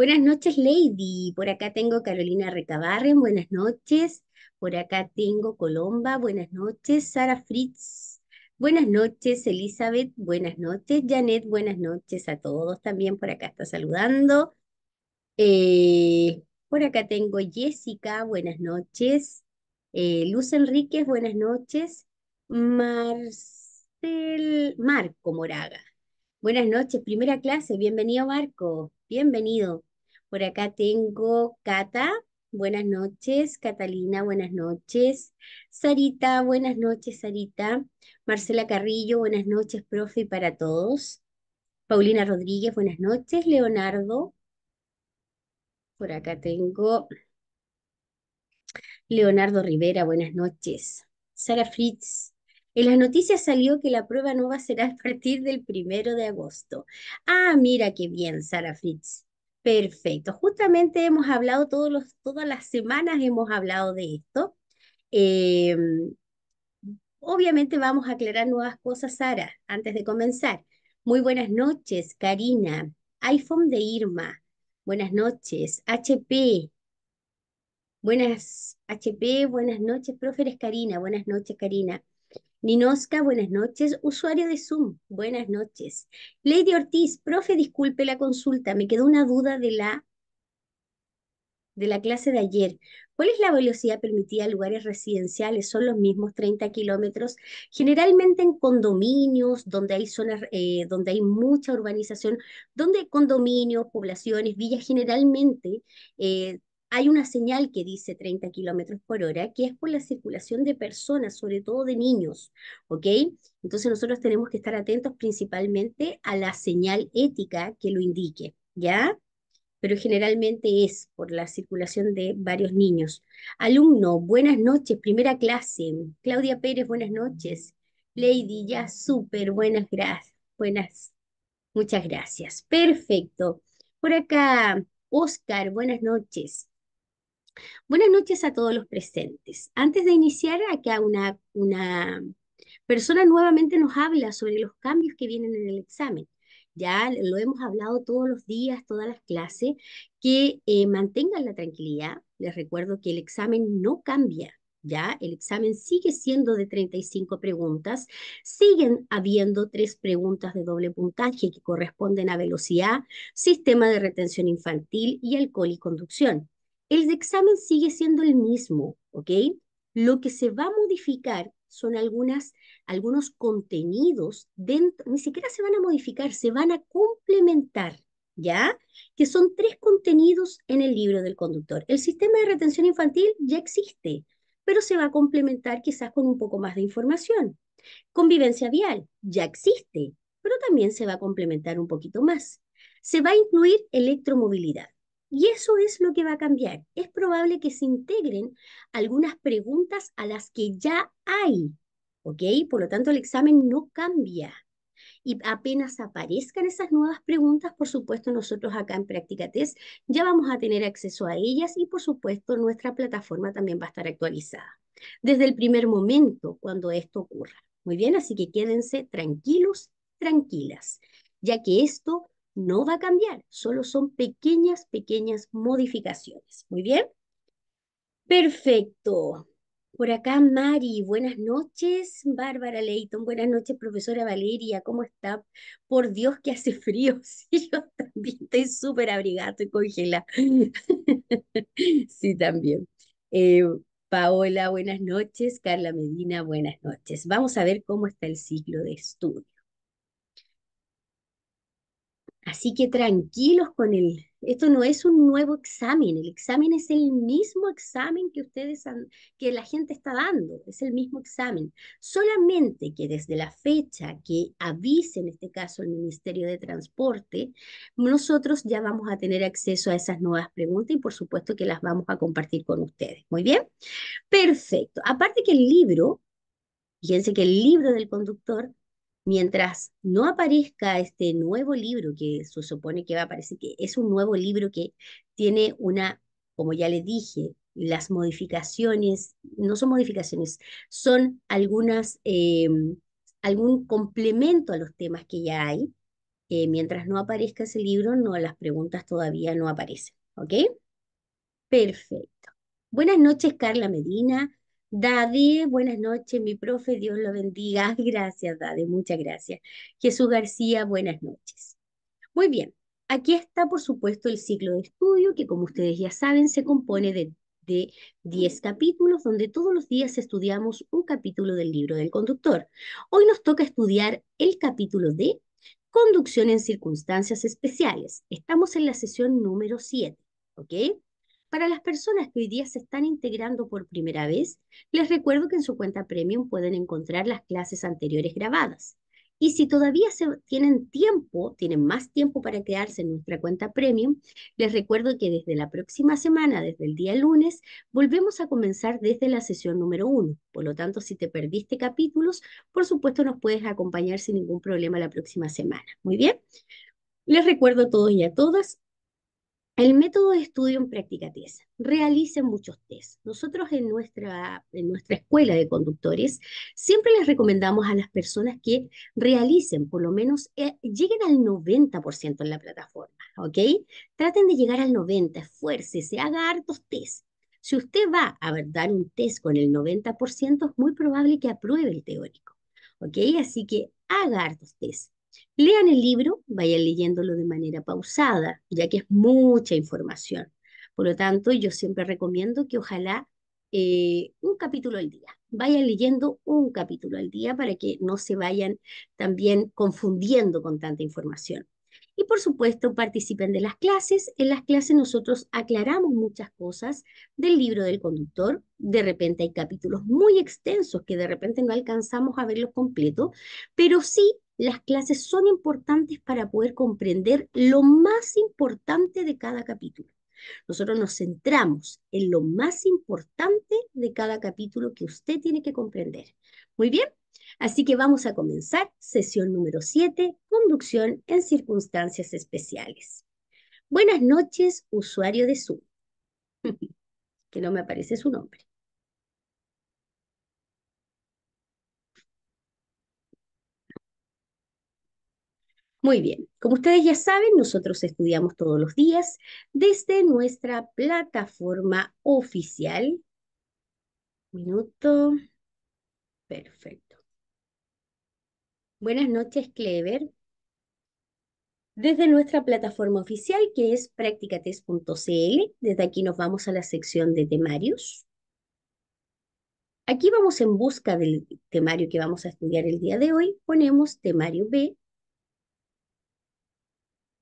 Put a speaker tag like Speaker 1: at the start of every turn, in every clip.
Speaker 1: Buenas noches, Lady. Por acá tengo Carolina Recabarren, buenas noches. Por acá tengo Colomba, buenas noches. Sara Fritz, buenas noches. Elizabeth, buenas noches. Janet, buenas noches a todos. También por acá está saludando. Eh, por acá tengo Jessica, buenas noches. Eh, Luz Enríquez, buenas noches. Marco Moraga. Buenas noches, primera clase. Bienvenido, Marco. Bienvenido. Por acá tengo Cata. Buenas noches, Catalina, buenas noches. Sarita, buenas noches, Sarita. Marcela Carrillo, buenas noches, profe, para todos. Paulina Rodríguez, buenas noches. Leonardo, por acá tengo. Leonardo Rivera, buenas noches. Sara Fritz, en las noticias salió que la prueba nueva será a partir del primero de agosto. Ah, mira qué bien, Sara Fritz. Perfecto. Justamente hemos hablado todos todas las semanas, hemos hablado de esto. Eh, obviamente vamos a aclarar nuevas cosas, Sara, antes de comenzar. Muy buenas noches, Karina. iPhone de Irma. Buenas noches, HP. Buenas, HP, buenas noches, profesores Karina. Buenas noches, Karina. Ninoska, buenas noches. Usuario de Zoom, buenas noches. Lady Ortiz, profe, disculpe la consulta, me quedó una duda de la, de la clase de ayer. ¿Cuál es la velocidad permitida en lugares residenciales? ¿Son los mismos 30 kilómetros? Generalmente en condominios, donde hay zonas, eh, donde hay mucha urbanización, donde condominios, poblaciones, villas, generalmente eh, hay una señal que dice 30 kilómetros por hora, que es por la circulación de personas, sobre todo de niños, ¿ok? Entonces nosotros tenemos que estar atentos principalmente a la señal ética que lo indique, ¿ya? Pero generalmente es por la circulación de varios niños. Alumno, buenas noches, primera clase. Claudia Pérez, buenas noches. Lady, ya súper, buenas gracias. Buenas, muchas gracias. Perfecto. Por acá, Oscar, buenas noches. Buenas noches a todos los presentes. Antes de iniciar, acá una, una persona nuevamente nos habla sobre los cambios que vienen en el examen. Ya lo hemos hablado todos los días, todas las clases, que eh, mantengan la tranquilidad. Les recuerdo que el examen no cambia, ¿ya? El examen sigue siendo de 35 preguntas, siguen habiendo tres preguntas de doble puntaje que corresponden a velocidad, sistema de retención infantil y alcohol y conducción. El examen sigue siendo el mismo, ¿ok? Lo que se va a modificar son algunos contenidos, dentro, ni siquiera se van a modificar, se van a complementar, ¿ya? Que son tres contenidos en el libro del conductor. El sistema de retención infantil ya existe, pero se va a complementar quizás con un poco más de información. Convivencia vial ya existe, pero también se va a complementar un poquito más. Se va a incluir electromovilidad. Y eso es lo que va a cambiar. Es probable que se integren algunas preguntas a las que ya hay, ¿ok? Por lo tanto, el examen no cambia. Y apenas aparezcan esas nuevas preguntas, por supuesto, nosotros acá en Práctica Test ya vamos a tener acceso a ellas y, por supuesto, nuestra plataforma también va a estar actualizada desde el primer momento cuando esto ocurra. Muy bien, así que quédense tranquilos, tranquilas, ya que esto no va a cambiar, solo son pequeñas, pequeñas modificaciones. Muy bien. Perfecto. Por acá, Mari, buenas noches. Bárbara Leighton, buenas noches, profesora Valeria, ¿cómo está? Por Dios que hace frío. Sí, yo también estoy súper abrigada, y congela. sí, también. Eh, Paola, buenas noches. Carla Medina, buenas noches. Vamos a ver cómo está el ciclo de estudio. Así que tranquilos con él. Esto no es un nuevo examen, el examen es el mismo examen que ustedes han, que la gente está dando, es el mismo examen. Solamente que desde la fecha que avise en este caso el Ministerio de Transporte, nosotros ya vamos a tener acceso a esas nuevas preguntas y por supuesto que las vamos a compartir con ustedes. Muy bien. Perfecto. Aparte que el libro Fíjense que el libro del conductor mientras no aparezca este nuevo libro que se supone que va a aparecer, que es un nuevo libro que tiene una, como ya les dije, las modificaciones, no son modificaciones, son algunas, eh, algún complemento a los temas que ya hay. Eh, mientras no aparezca ese libro, no, las preguntas todavía no aparecen, ¿ok? Perfecto. Buenas noches, Carla Medina. Dade, buenas noches, mi profe, Dios lo bendiga. Gracias, Dade, muchas gracias. Jesús García, buenas noches. Muy bien, aquí está, por supuesto, el ciclo de estudio, que como ustedes ya saben, se compone de de 10 capítulos donde todos los días estudiamos un capítulo del libro del conductor. Hoy nos toca estudiar el capítulo de Conducción en circunstancias especiales. Estamos en la sesión número 7, ¿ok? Para las personas que hoy día se están integrando por primera vez, les recuerdo que en su cuenta premium pueden encontrar las clases anteriores grabadas. Y si todavía se tienen tiempo, tienen más tiempo para quedarse en nuestra cuenta premium, les recuerdo que desde la próxima semana, desde el día lunes, volvemos a comenzar desde la sesión número uno. Por lo tanto, si te perdiste capítulos, por supuesto nos puedes acompañar sin ningún problema la próxima semana. Muy bien. Les recuerdo a todos y a todas el método de estudio en práctica test. Realicen muchos test. Nosotros en nuestra, en nuestra escuela de conductores siempre les recomendamos a las personas que realicen, por lo menos, eh, lleguen al 90% en la plataforma, ¿ok? Traten de llegar al 90%, se haga hartos test. Si usted va a dar un test con el 90%, es muy probable que apruebe el teórico, ¿ok? Así que haga hartos test. Lean el libro, vayan leyéndolo de manera pausada, ya que es mucha información. Por lo tanto, yo siempre recomiendo que ojalá eh, un capítulo al día, vayan leyendo un capítulo al día para que no se vayan también confundiendo con tanta información. Y por supuesto, participen de las clases. En las clases nosotros aclaramos muchas cosas del libro del conductor. De repente hay capítulos muy extensos que de repente no alcanzamos a verlos completos, pero sí las clases son importantes para poder comprender lo más importante de cada capítulo. Nosotros nos centramos en lo más importante de cada capítulo que usted tiene que comprender. Muy bien, así que vamos a comenzar sesión número 7, conducción en circunstancias especiales. Buenas noches, usuario de Zoom. que no me aparece su nombre. Muy bien, como ustedes ya saben, nosotros estudiamos todos los días desde nuestra plataforma oficial. Minuto. Perfecto. Buenas noches, Clever. Desde nuestra plataforma oficial, que es practicates.cl, desde aquí nos vamos a la sección de temarios. Aquí vamos en busca del temario que vamos a estudiar el día de hoy, ponemos temario B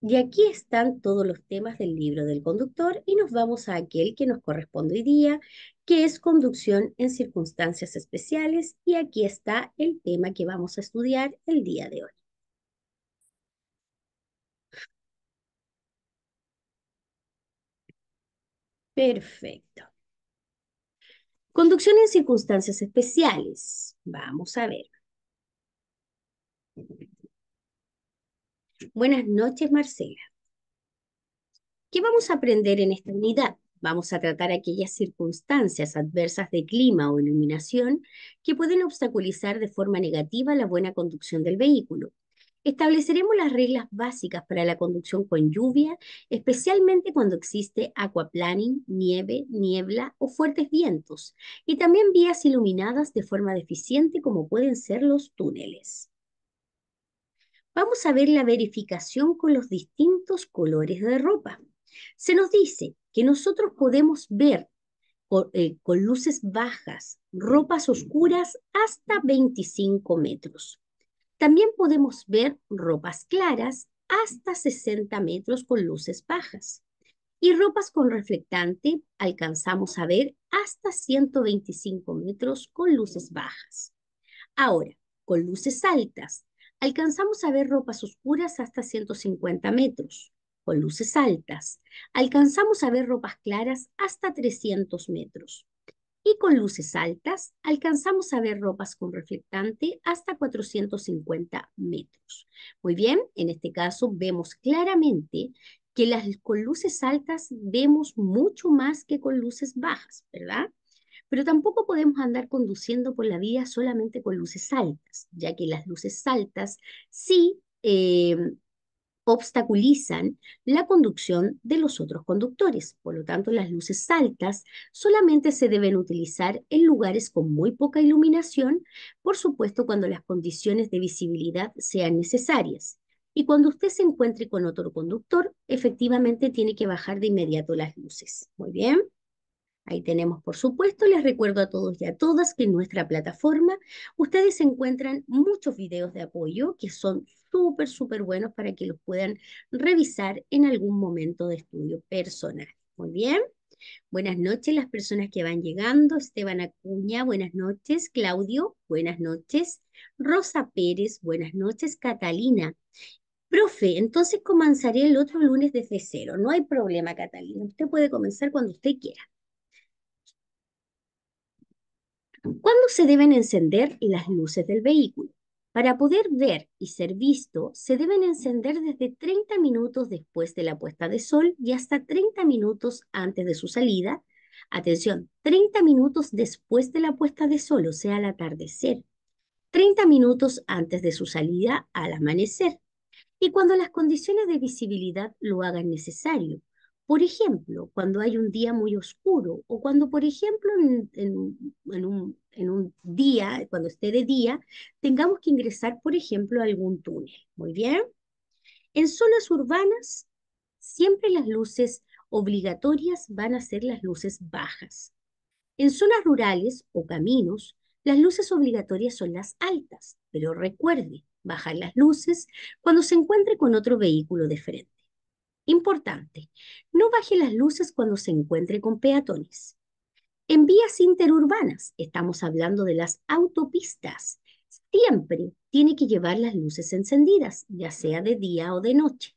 Speaker 1: y aquí están todos los temas del libro del conductor y nos vamos a aquel que nos corresponde hoy día, que es conducción en circunstancias especiales. Y aquí está el tema que vamos a estudiar el día de hoy. Perfecto. Conducción en circunstancias especiales. Vamos a ver. Buenas noches, Marcela. ¿Qué vamos a aprender en esta unidad? Vamos a tratar aquellas circunstancias adversas de clima o iluminación que pueden obstaculizar de forma negativa la buena conducción del vehículo. Estableceremos las reglas básicas para la conducción con lluvia, especialmente cuando existe aquaplaning, nieve, niebla o fuertes vientos, y también vías iluminadas de forma deficiente como pueden ser los túneles. Vamos a ver la verificación con los distintos colores de ropa. Se nos dice que nosotros podemos ver con, eh, luces bajas, ropas oscuras hasta 25 metros. También podemos ver ropas claras hasta 60 metros con luces bajas. Y ropas con reflectante alcanzamos a ver hasta 125 metros con luces bajas. Ahora, con luces altas, Alcanzamos a ver ropas oscuras hasta 150 metros, con luces altas. Alcanzamos a ver ropas claras hasta 300 metros. Y con luces altas alcanzamos a ver ropas con reflectante hasta 450 metros. Muy bien, en este caso vemos claramente que las, con luces altas vemos mucho más que con luces bajas, ¿verdad? Pero tampoco podemos andar conduciendo por la vía solamente con luces altas, ya que las luces altas sí eh, obstaculizan la conducción de los otros conductores. Por lo tanto, las luces altas solamente se deben utilizar en lugares con muy poca iluminación, por supuesto cuando las condiciones de visibilidad sean necesarias. Y cuando usted se encuentre con otro conductor, efectivamente tiene que bajar de inmediato las luces. Muy bien. Ahí tenemos, por supuesto, les recuerdo a todos y a todas que en nuestra plataforma ustedes encuentran muchos videos de apoyo que son súper, súper buenos para que los puedan revisar en algún momento de estudio personal. Muy bien. Buenas noches las personas que van llegando. Esteban Acuña, buenas noches. Claudio, buenas noches. Rosa Pérez, buenas noches. Catalina, Profe, entonces comenzaré el otro lunes desde cero. No hay problema, Catalina. Usted puede comenzar cuando usted quiera. ¿Cuándo se deben encender las luces del vehículo? Para poder ver y ser visto, se deben encender desde 30 minutos después de la puesta de sol y hasta 30 minutos antes de su salida. Atención, 30 minutos después de la puesta de sol, o sea, al atardecer. 30 minutos antes de su salida al amanecer. Y cuando las condiciones de visibilidad lo hagan necesario, por ejemplo, cuando hay un día muy oscuro o cuando, por ejemplo, en, un, un, día, cuando esté de día, tengamos que ingresar, por ejemplo, a algún túnel. Muy bien. En zonas urbanas, siempre las luces obligatorias van a ser las luces bajas. En zonas rurales o caminos, las luces obligatorias son las altas, pero recuerde bajar las luces cuando se encuentre con otro vehículo de frente. Importante, no baje las luces cuando se encuentre con peatones. En vías interurbanas, estamos hablando de las autopistas, siempre tiene que llevar las luces encendidas, ya sea de día o de noche.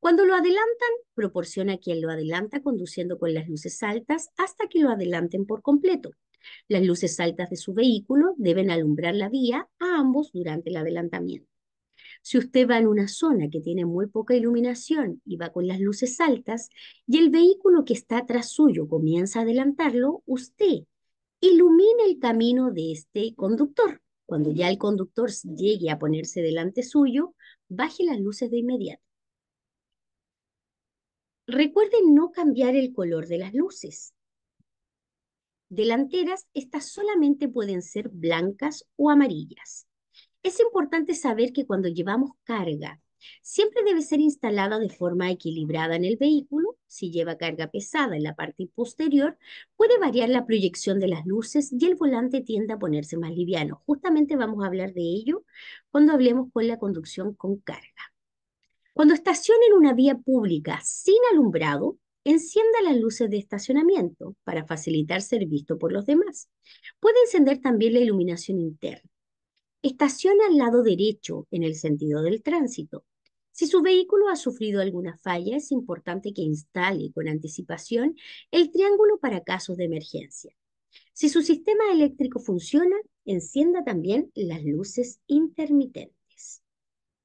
Speaker 1: Cuando lo adelantan, proporciona a quien lo adelanta conduciendo con las luces altas hasta que lo adelanten por completo. Las luces altas de su vehículo deben alumbrar la vía a ambos durante el adelantamiento. Si usted va en una zona que tiene muy poca iluminación y va con las luces altas y el vehículo que está atrás suyo comienza a adelantarlo, usted ilumina el camino de este conductor. Cuando ya el conductor llegue a ponerse delante suyo, baje las luces de inmediato. Recuerden no cambiar el color de las luces. Delanteras, estas solamente pueden ser blancas o amarillas. Es importante saber que cuando llevamos carga, siempre debe ser instalada de forma equilibrada en el vehículo. Si lleva carga pesada en la parte posterior, puede variar la proyección de las luces y el volante tiende a ponerse más liviano. Justamente vamos a hablar de ello cuando hablemos con la conducción con carga. Cuando estacione en una vía pública sin alumbrado, encienda las luces de estacionamiento para facilitar ser visto por los demás. Puede encender también la iluminación interna. Estaciona al lado derecho, en el sentido del tránsito. Si su vehículo ha sufrido alguna falla, es importante que instale con anticipación el triángulo para casos de emergencia. Si su sistema eléctrico funciona, encienda también las luces intermitentes.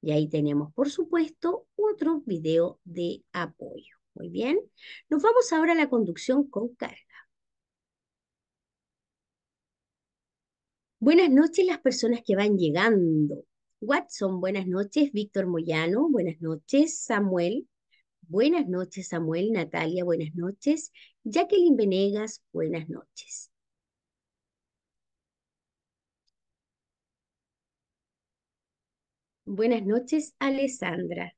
Speaker 1: Y ahí tenemos, por supuesto, otro video de apoyo. Muy bien, nos vamos ahora a la conducción con carga. Buenas noches las personas que van llegando. Watson, buenas noches. Víctor Moyano, buenas noches. Samuel, buenas noches. Samuel, Natalia, buenas noches. Jacqueline Venegas, buenas noches. Buenas noches, Alessandra.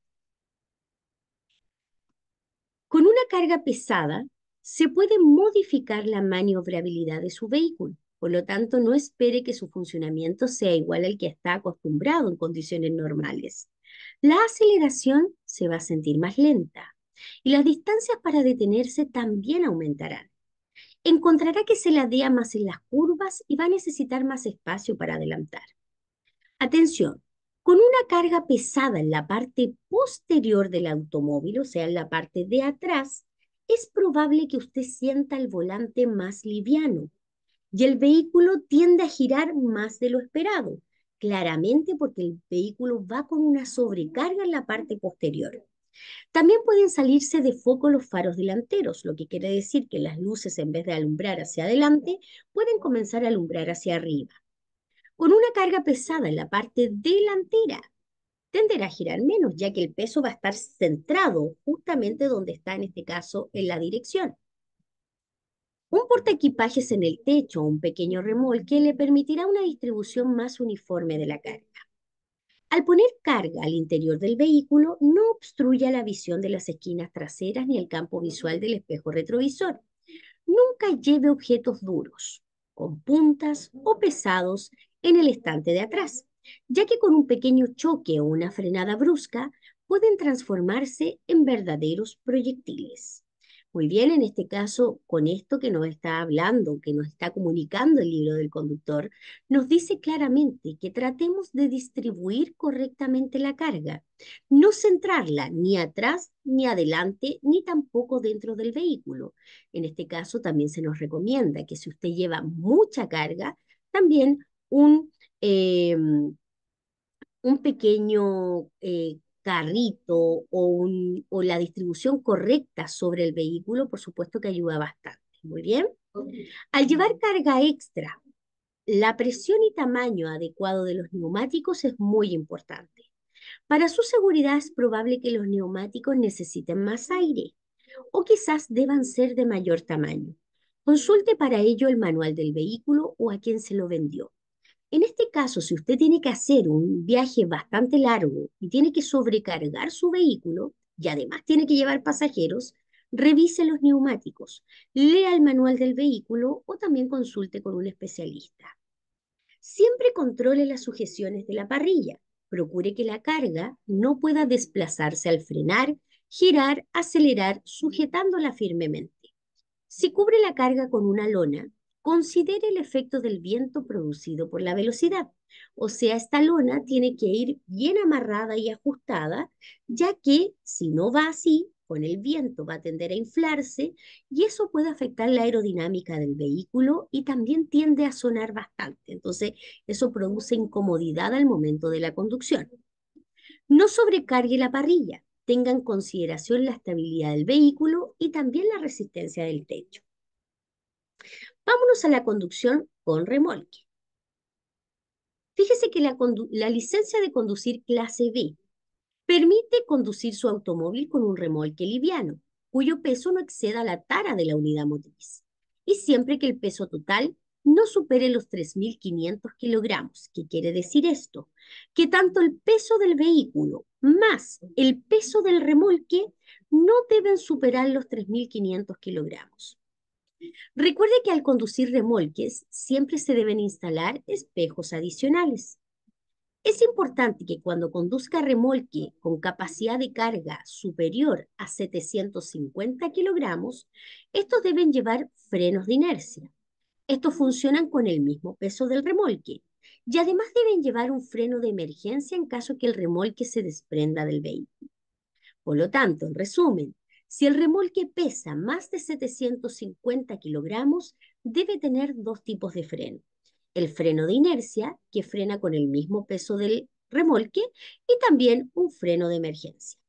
Speaker 1: Con una carga pesada, se puede modificar la maniobrabilidad de su vehículo por lo tanto, no espere que su funcionamiento sea igual al que está acostumbrado en condiciones normales. La aceleración se va a sentir más lenta y las distancias para detenerse también aumentarán. Encontrará que se ladea más en las curvas y va a necesitar más espacio para adelantar. Atención, con una carga pesada en la parte posterior del automóvil, o sea, en la parte de atrás, es probable que usted sienta el volante más liviano y el vehículo tiende a girar más de lo esperado, claramente porque el vehículo va con una sobrecarga en la parte posterior. También pueden salirse de foco los faros delanteros, lo que quiere decir que las luces en vez de alumbrar hacia adelante, pueden comenzar a alumbrar hacia arriba. Con una carga pesada en la parte delantera, tenderá a girar menos, ya que el peso va a estar centrado justamente donde está, en este caso, en la dirección. Un portaequipajes en el techo o un pequeño remolque le permitirá una distribución más uniforme de la carga. Al poner carga al interior del vehículo, no obstruya la visión de las esquinas traseras ni el campo visual del espejo retrovisor. Nunca lleve objetos duros, con puntas o pesados en el estante de atrás, ya que con un pequeño choque o una frenada brusca pueden transformarse en verdaderos proyectiles. Muy bien, en este caso, con esto que nos está hablando, que nos está comunicando el libro del conductor, nos dice claramente que tratemos de distribuir correctamente la carga, no centrarla ni atrás, ni adelante, ni tampoco dentro del vehículo. En este caso, también se nos recomienda que si usted lleva mucha carga, también un... Em, un pequeño eh, carrito o, la distribución correcta sobre el vehículo, por supuesto que ayuda bastante. Muy bien. Al llevar carga extra, la presión y tamaño adecuado de los neumáticos es muy importante. Para su seguridad es probable que los neumáticos necesiten más aire o quizás deban ser de mayor tamaño. Consulte para ello el manual del vehículo o a quien se lo vendió. En este caso, si usted tiene que hacer un viaje bastante largo y tiene que sobrecargar su vehículo y además tiene que llevar pasajeros, revise los neumáticos, lea el manual del vehículo o también consulte con un especialista. Siempre controle las sujeciones de la parrilla. Procure que la carga no pueda desplazarse al frenar, girar, acelerar, sujetándola firmemente. Si cubre la carga con una lona, Considere el efecto del viento producido por la velocidad. O sea, esta lona tiene que ir bien amarrada y ajustada, ya que si no va así, con el viento va a tender a inflarse y eso puede afectar la aerodinámica del vehículo y también tiende a sonar bastante. Entonces, eso produce incomodidad al momento de la conducción. No sobrecargue la parrilla. Tenga en consideración la estabilidad del vehículo y también la resistencia del techo. Vámonos a la conducción con remolque. Fíjese que la, licencia de conducir clase B permite conducir su automóvil con un remolque liviano, cuyo peso no exceda la tara de la unidad motriz, y siempre que el peso total no supere los 3.500 kilogramos. ¿Qué quiere decir esto? Que tanto el peso del vehículo más el peso del remolque no deben superar los 3.500 kilogramos. Recuerde que al conducir remolques siempre se deben instalar espejos adicionales. Es importante que cuando conduzca remolque con capacidad de carga superior a 750 kilogramos, estos deben llevar frenos de inercia. Estos funcionan con el mismo peso del remolque y además deben llevar un freno de emergencia en caso que el remolque se desprenda del vehículo. Por lo tanto, en resumen, si el remolque pesa más de 750 kilogramos, debe tener dos tipos de freno. El freno de inercia, que frena con el mismo peso del remolque, y también un freno de emergencia.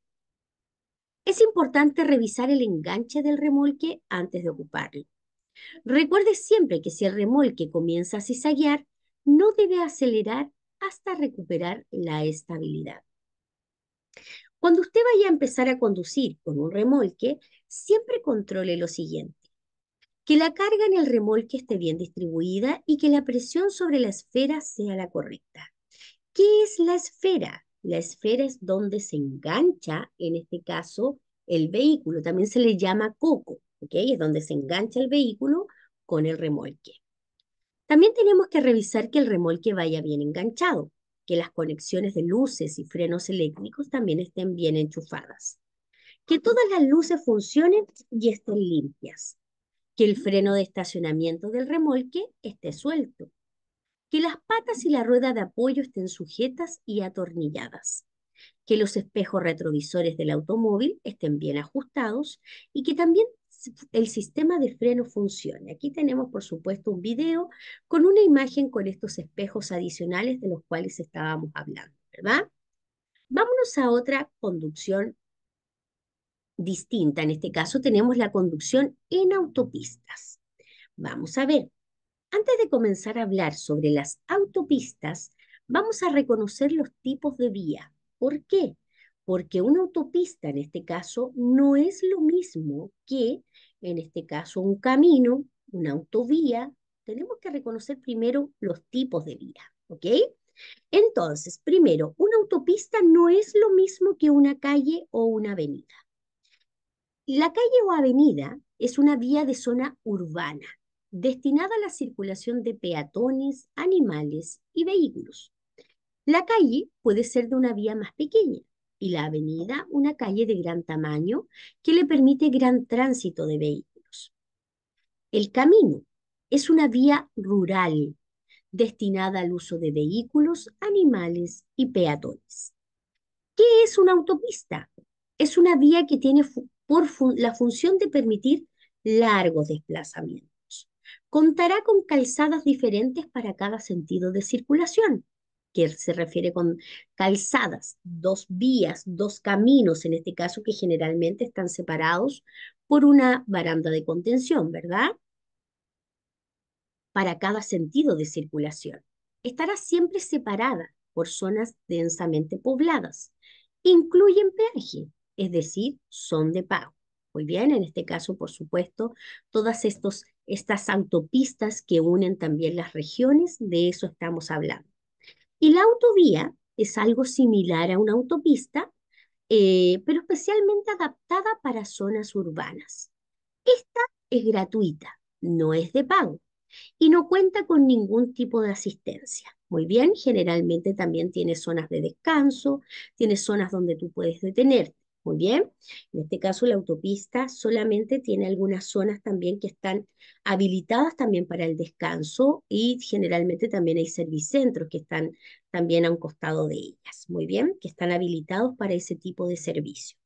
Speaker 1: Es importante revisar el enganche del remolque antes de ocuparlo. Recuerde siempre que si el remolque comienza a cizaguear, no debe acelerar hasta recuperar la estabilidad. Cuando usted vaya a empezar a conducir con un remolque, siempre controle lo siguiente. Que la carga en el remolque esté bien distribuida y que la presión sobre la esfera sea la correcta. ¿Qué es la esfera? La esfera es donde se engancha, en este caso, el vehículo. También se le llama coco, Es donde se engancha el vehículo con el remolque. También tenemos que revisar que el remolque vaya bien enganchado que las conexiones de luces y frenos eléctricos también estén bien enchufadas. Que todas las luces funcionen y estén limpias. Que el freno de estacionamiento del remolque esté suelto. Que las patas y la rueda de apoyo estén sujetas y atornilladas. Que los espejos retrovisores del automóvil estén bien ajustados y que también el sistema de freno funcione. Aquí tenemos, por supuesto, un video con una imagen con estos espejos adicionales de los cuales estábamos hablando, ¿verdad? Vámonos a otra conducción distinta. En este caso tenemos la conducción en autopistas. Vamos a ver. Antes de comenzar a hablar sobre las autopistas, vamos a reconocer los tipos de vía. ¿Por qué? porque una autopista en este caso no es lo mismo que en este caso un camino, una autovía. Tenemos que reconocer primero los tipos de vía, ¿ok? Entonces, primero, una autopista no es lo mismo que una calle o una avenida. La calle o avenida es una vía de zona urbana, destinada a la circulación de peatones, animales y vehículos. La calle puede ser de una vía más pequeña, y la avenida, una calle de gran tamaño que le permite gran tránsito de vehículos. El camino es una vía rural destinada al uso de vehículos, animales y peatones. ¿Qué es una autopista? Es una vía que tiene por la función de permitir largos desplazamientos. Contará con calzadas diferentes para cada sentido de circulación que se refiere con calzadas, dos vías, dos caminos, en este caso que generalmente están separados por una baranda de contención, ¿verdad? Para cada sentido de circulación. Estará siempre separada por zonas densamente pobladas. Incluyen peaje, es decir, son de pago. Muy bien, en este caso, por supuesto, todas estos, estas autopistas que unen también las regiones, de eso estamos hablando. Y la autovía es algo similar a una autopista, eh, pero especialmente adaptada para zonas urbanas. Esta es gratuita, no es de pago y no cuenta con ningún tipo de asistencia. Muy bien, generalmente también tiene zonas de descanso, tiene zonas donde tú puedes detenerte. Muy bien, en este caso la autopista solamente tiene algunas zonas también que están habilitadas también para el descanso y generalmente también hay servicentros que están también a un costado de ellas, muy bien, que están habilitados para ese tipo de servicio.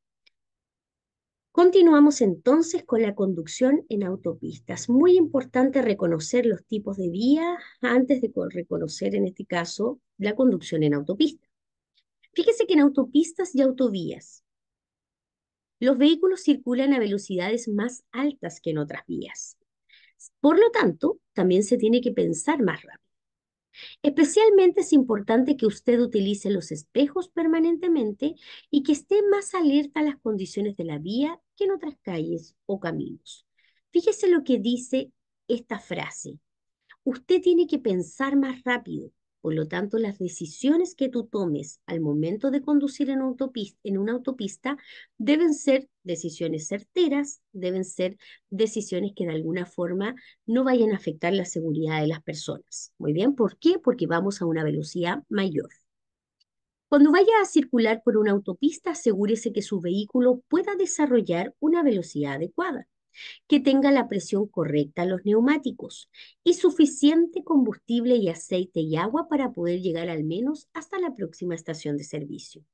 Speaker 1: Continuamos entonces con la conducción en autopistas. Muy importante reconocer los tipos de vías antes de reconocer en este caso la conducción en autopista. Fíjese que en autopistas y autovías los vehículos circulan a velocidades más altas que en otras vías. Por lo tanto, también se tiene que pensar más rápido. Especialmente es importante que usted utilice los espejos permanentemente y que esté más alerta a las condiciones de la vía que en otras calles o caminos. Fíjese lo que dice esta frase. Usted tiene que pensar más rápido, por lo tanto, las decisiones que tú tomes al momento de conducir en, una autopista deben ser decisiones certeras, deben ser decisiones que de alguna forma no vayan a afectar la seguridad de las personas. Muy bien, ¿por qué? Porque vamos a una velocidad mayor. Cuando vaya a circular por una autopista, asegúrese que su vehículo pueda desarrollar una velocidad adecuada que tenga la presión correcta a los neumáticos y suficiente combustible y aceite y agua para poder llegar al menos hasta la próxima estación de servicio.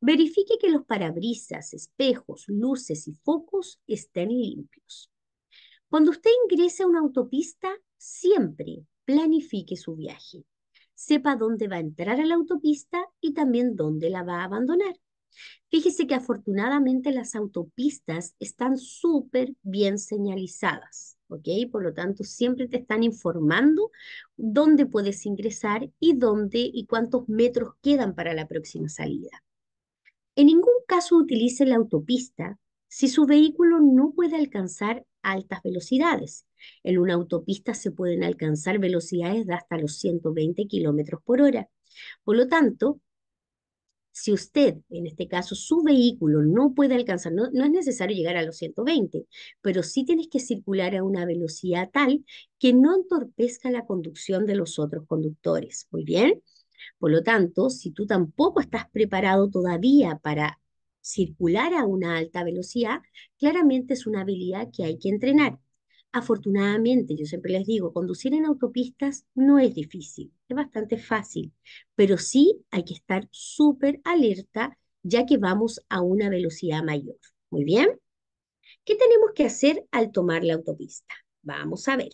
Speaker 1: Verifique que los parabrisas, espejos, luces y focos estén limpios. Cuando usted ingrese a una autopista, siempre planifique su viaje. Sepa dónde va a entrar a la autopista y también dónde la va a abandonar. Fíjese que afortunadamente las autopistas están súper bien señalizadas, ¿ok? Por lo tanto, siempre te están informando dónde puedes ingresar y dónde y cuántos metros quedan para la próxima salida. En ningún caso utilice la autopista si su vehículo no puede alcanzar altas velocidades. En una autopista se pueden alcanzar velocidades de hasta los 120 kilómetros por hora. Por lo tanto, si usted, en este caso, su vehículo no puede alcanzar, no, es necesario llegar a los 120, pero sí tienes que circular a una velocidad tal que no entorpezca la conducción de los otros conductores. Muy bien. Por lo tanto, si tú tampoco estás preparado todavía para circular a una alta velocidad, claramente es una habilidad que hay que entrenar. Afortunadamente, yo siempre les digo, conducir en autopistas no es difícil, es bastante fácil, pero sí hay que estar súper alerta ya que vamos a una velocidad mayor. Muy bien. ¿Qué tenemos que hacer al tomar la autopista? Vamos a ver.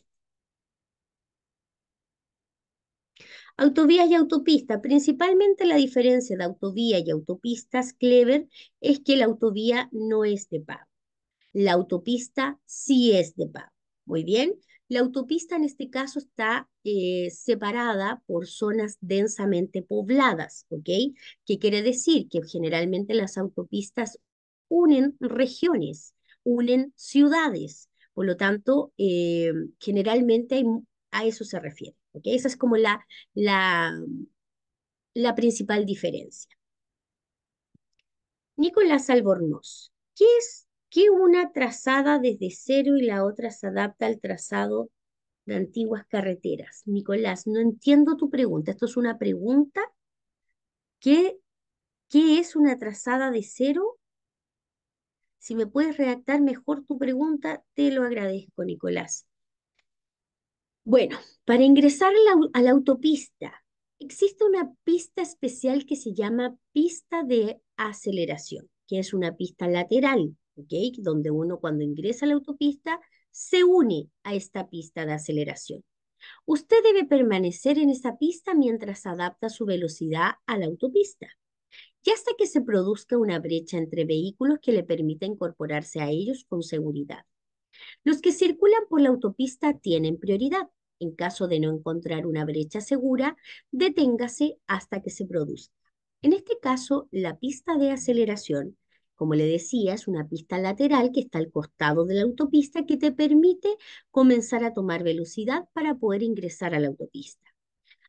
Speaker 1: Autovías y autopistas, Principalmente la diferencia de autovía y autopistas, Clever, es que la autovía no es de pago. La autopista sí es de pago. Muy bien. La autopista en este caso está eh, separada por zonas densamente pobladas, ¿ok? ¿Qué quiere decir? Que generalmente las autopistas unen regiones, unen ciudades. Por lo tanto, eh, generalmente a eso se refiere, ¿ok? Esa es como la, la, la principal diferencia. Nicolás Albornoz, ¿qué es qué una trazada desde cero y la otra se adapta al trazado de antiguas carreteras? Nicolás, no entiendo tu pregunta. Esto es una pregunta. ¿Qué, qué es una trazada de cero? Si me puedes redactar mejor tu pregunta, te lo agradezco, Nicolás. Bueno, para ingresar a la autopista, existe una pista especial que se llama pista de aceleración, que es una pista lateral donde uno cuando ingresa a la autopista se une a esta pista de aceleración. Usted debe permanecer en esa pista mientras adapta su velocidad a la autopista, y hasta que se produzca una brecha entre vehículos que le permita incorporarse a ellos con seguridad. Los que circulan por la autopista tienen prioridad. En caso de no encontrar una brecha segura, deténgase hasta que se produzca. En este caso, la pista de aceleración como le decía, es una pista lateral que está al costado de la autopista que te permite comenzar a tomar velocidad para poder ingresar a la autopista.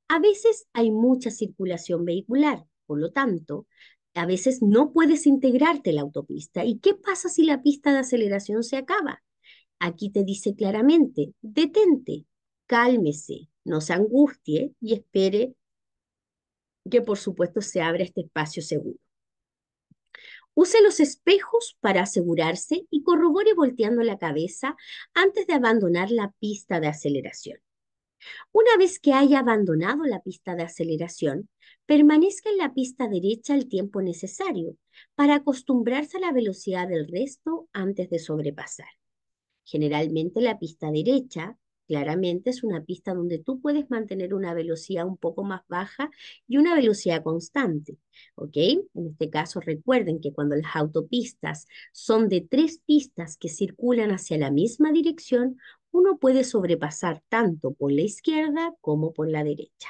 Speaker 1: A veces hay mucha circulación vehicular, por lo tanto, a veces no puedes integrarte a la autopista. ¿Y qué pasa si la pista de aceleración se acaba? Aquí te dice claramente, detente, cálmese, no se angustie y espere que por supuesto se abra este espacio seguro. Use los espejos para asegurarse y corrobore volteando la cabeza antes de abandonar la pista de aceleración. Una vez que haya abandonado la pista de aceleración, permanezca en la pista derecha el tiempo necesario para acostumbrarse a la velocidad del resto antes de sobrepasar. Generalmente la pista derecha Claramente es una pista donde tú puedes mantener una velocidad un poco más baja y una velocidad constante, ¿ok? En este caso recuerden que cuando las autopistas son de tres pistas que circulan hacia la misma dirección, uno puede sobrepasar tanto por la izquierda como por la derecha.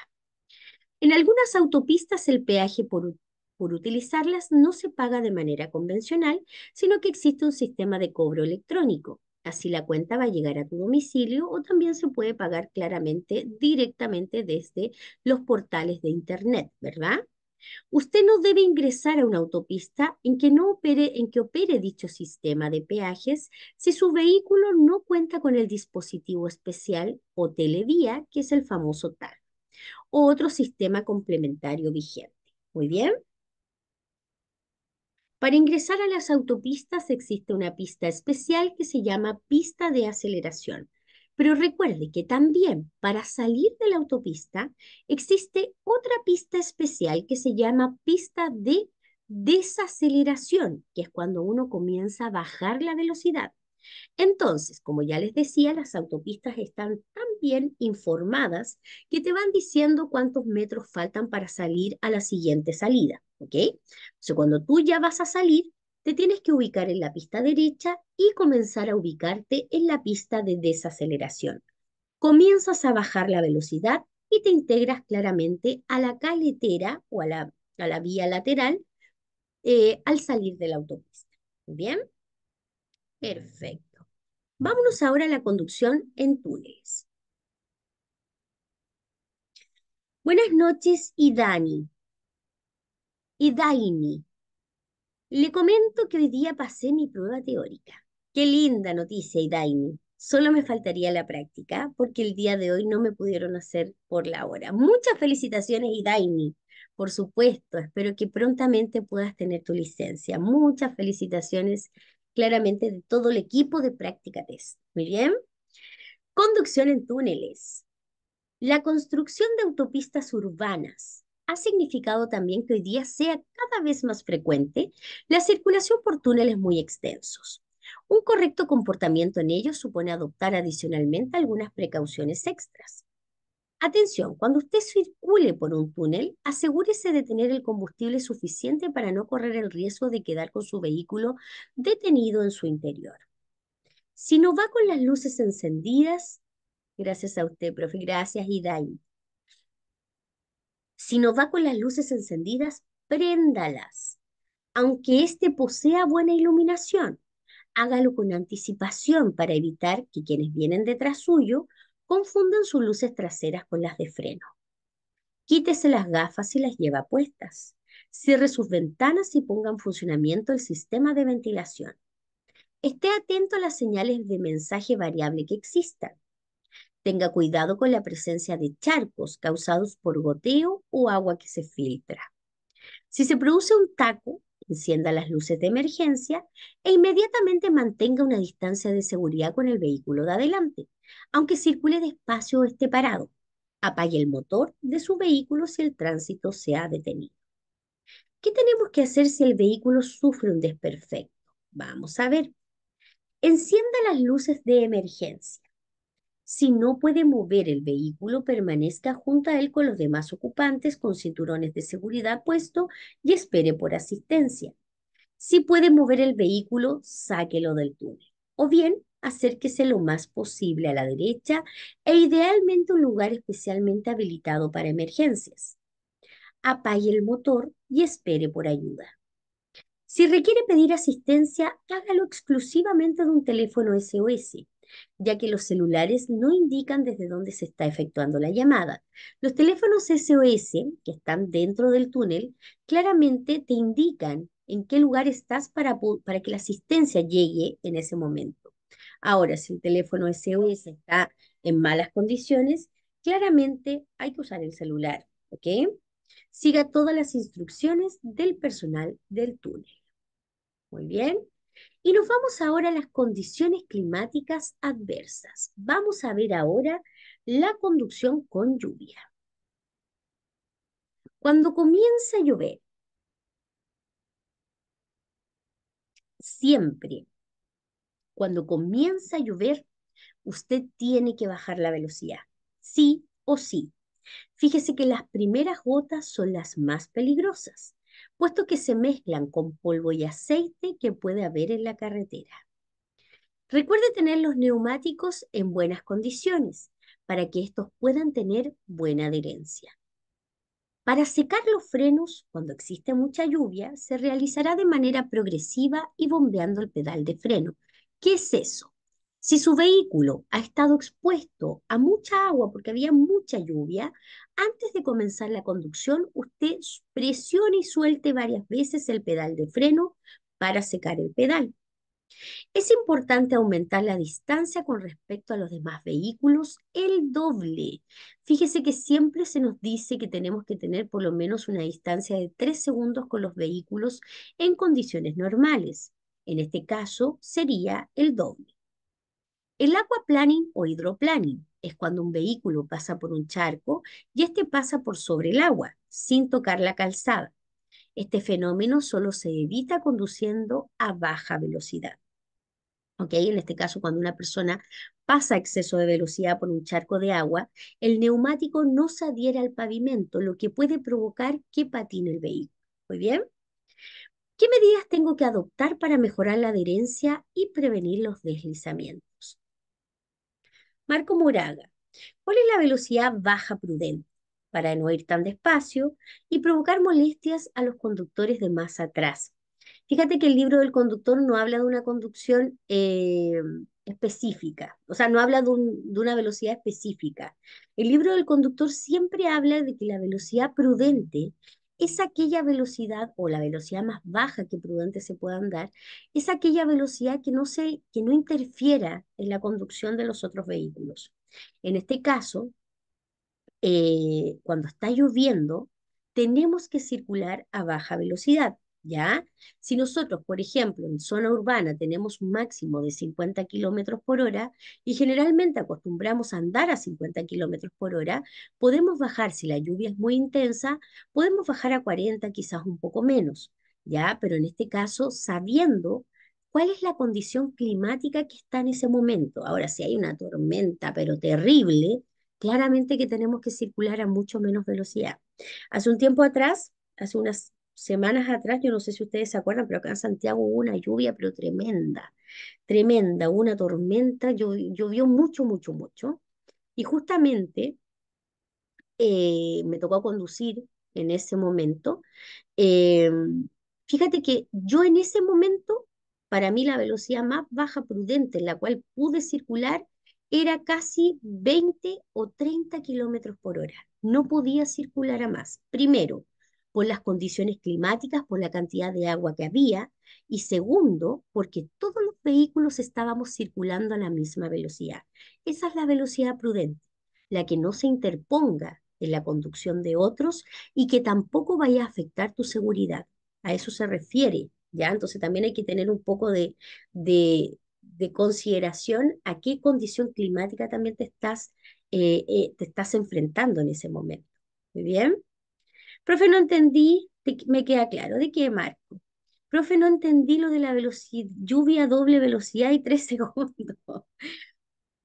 Speaker 1: En algunas autopistas el peaje por, por utilizarlas no se paga de manera convencional, sino que existe un sistema de cobro electrónico. Así la cuenta va a llegar a tu domicilio o también se puede pagar claramente directamente desde los portales de Internet, ¿verdad? Usted no debe ingresar a una autopista en que, no opere, en que opere dicho sistema de peajes si su vehículo no cuenta con el dispositivo especial o televía, que es el famoso TAR, o otro sistema complementario vigente. Muy bien. Para ingresar a las autopistas existe una pista especial que se llama pista de aceleración. Pero recuerde que también para salir de la autopista existe otra pista especial que se llama pista de desaceleración, que es cuando uno comienza a bajar la velocidad. Entonces, como ya les decía, las autopistas están tan bien informadas que te van diciendo cuántos metros faltan para salir a la siguiente salida, ¿ok? O cuando tú ya vas a salir, te tienes que ubicar en la pista derecha y comenzar a ubicarte en la pista de desaceleración. Comienzas a bajar la velocidad y te integras claramente a la caletera o a la, vía lateral eh, al salir de la autopista. ¿Bien? Perfecto. Vámonos ahora a la conducción en túneles. Buenas noches, Idani. Idaini. Le comento que hoy día pasé mi prueba teórica. Qué linda noticia, Idaini. Solo me faltaría la práctica porque el día de hoy no me pudieron hacer por la hora. Muchas felicitaciones, Idaini. Por supuesto, espero que prontamente puedas tener tu licencia. Muchas felicitaciones claramente de todo el equipo de práctica test. Muy bien. Conducción en túneles. La construcción de autopistas urbanas ha significado también que hoy día sea cada vez más frecuente la circulación por túneles muy extensos. Un correcto comportamiento en ellos supone adoptar adicionalmente algunas precauciones extras. Atención, cuando usted circule por un túnel, asegúrese de tener el combustible suficiente para no correr el riesgo de quedar con su vehículo detenido en su interior. Si no va con las luces encendidas, gracias a usted, profe, gracias, Idain. Si no va con las luces encendidas, préndalas. Aunque éste posea buena iluminación, hágalo con anticipación para evitar que quienes vienen detrás suyo confunden sus luces traseras con las de freno. Quítese las gafas y las lleva puestas. Cierre sus ventanas y ponga en funcionamiento el sistema de ventilación. Esté atento a las señales de mensaje variable que existan. Tenga cuidado con la presencia de charcos causados por goteo o agua que se filtra. Si se produce un taco, encienda las luces de emergencia e inmediatamente mantenga una distancia de seguridad con el vehículo de adelante, aunque circule despacio o esté parado. Apague el motor de su vehículo si el tránsito se ha detenido. ¿Qué tenemos que hacer si el vehículo sufre un desperfecto? Vamos a ver. Encienda las luces de emergencia. Si no puede mover el vehículo, permanezca junto a él con los demás ocupantes con cinturones de seguridad puesto y espere por asistencia. Si puede mover el vehículo, sáquelo del túnel. O bien, acérquese lo más posible a la derecha e idealmente un lugar especialmente habilitado para emergencias. Apague el motor y espere por ayuda. Si requiere pedir asistencia, hágalo exclusivamente de un teléfono SOS ya que los celulares no indican desde dónde se está efectuando la llamada. Los teléfonos SOS, que están dentro del túnel, claramente te indican en qué lugar estás para, que la asistencia llegue en ese momento. Ahora, si el teléfono SOS está en malas condiciones, claramente hay que usar el celular, ¿ok? Siga todas las instrucciones del personal del túnel. Muy bien. Y nos vamos ahora a las condiciones climáticas adversas. Vamos a ver ahora la conducción con lluvia. Cuando comienza a llover, siempre, cuando comienza a llover, usted tiene que bajar la velocidad, sí o sí. Fíjese que las primeras gotas son las más peligrosas puesto que se mezclan con polvo y aceite que puede haber en la carretera. Recuerde tener los neumáticos en buenas condiciones para que estos puedan tener buena adherencia. Para secar los frenos, cuando existe mucha lluvia, se realizará de manera progresiva y bombeando el pedal de freno. ¿Qué es eso? Si su vehículo ha estado expuesto a mucha agua porque había mucha lluvia, antes de comenzar la conducción, usted presione y suelte varias veces el pedal de freno para secar el pedal. Es importante aumentar la distancia con respecto a los demás vehículos el doble. Fíjese que siempre se nos dice que tenemos que tener por lo menos una distancia de 3 segundos con los vehículos en condiciones normales. En este caso sería el doble. El aquaplaning o hidroplaning es cuando un vehículo pasa por un charco y este pasa por sobre el agua, sin tocar la calzada. Este fenómeno solo se evita conduciendo a baja velocidad. ¿Ok? En este caso, cuando una persona pasa a exceso de velocidad por un charco de agua, el neumático no se adhiere al pavimento, lo que puede provocar que patine el vehículo. ¿Muy bien? ¿Qué medidas tengo que adoptar para mejorar la adherencia y prevenir los deslizamientos? Marco Muraga, ¿cuál es la velocidad baja prudente para no ir tan despacio y provocar molestias a los conductores de más atrás? Fíjate que el libro del conductor no habla de una conducción eh, específica, o sea, no habla de, una velocidad específica. El libro del conductor siempre habla de que la velocidad prudente es aquella velocidad o la velocidad más baja que prudente se pueda andar, es aquella velocidad que no, que no interfiera en la conducción de los otros vehículos. En este caso, eh, cuando está lloviendo, tenemos que circular a baja velocidad. ¿ya? Si nosotros, por ejemplo, en zona urbana tenemos un máximo de 50 kilómetros por hora y generalmente acostumbramos a andar a 50 kilómetros por hora, podemos bajar, si la lluvia es muy intensa, podemos bajar a 40, quizás un poco menos, ¿ya? Pero en este caso, sabiendo cuál es la condición climática que está en ese momento. Ahora, si hay una tormenta, pero terrible, claramente que tenemos que circular a mucho menos velocidad. Hace un tiempo atrás, hace unas semanas atrás, yo no sé si ustedes se acuerdan, pero acá en Santiago hubo una lluvia, pero tremenda, tremenda, una tormenta, llovió mucho, mucho, mucho. Y justamente eh, me tocó conducir en ese momento. Eh, fíjate que yo en ese momento, para mí la velocidad más baja prudente en la cual pude circular era casi 20 o 30 kilómetros por hora. No podía circular a más. Primero, por las condiciones climáticas, por la cantidad de agua que había, y segundo, porque todos los vehículos estábamos circulando a la misma velocidad. Esa es la velocidad prudente, la que no se interponga en la conducción de otros y que tampoco vaya a afectar tu seguridad. A eso se refiere, ¿ya? Entonces también hay que tener un poco de, de, consideración a qué condición climática también te estás, eh, eh, te estás enfrentando en ese momento. Muy bien. Profe, no entendí, me queda claro, ¿de qué marco? Profe, no entendí lo de la velocidad, lluvia doble velocidad y tres segundos.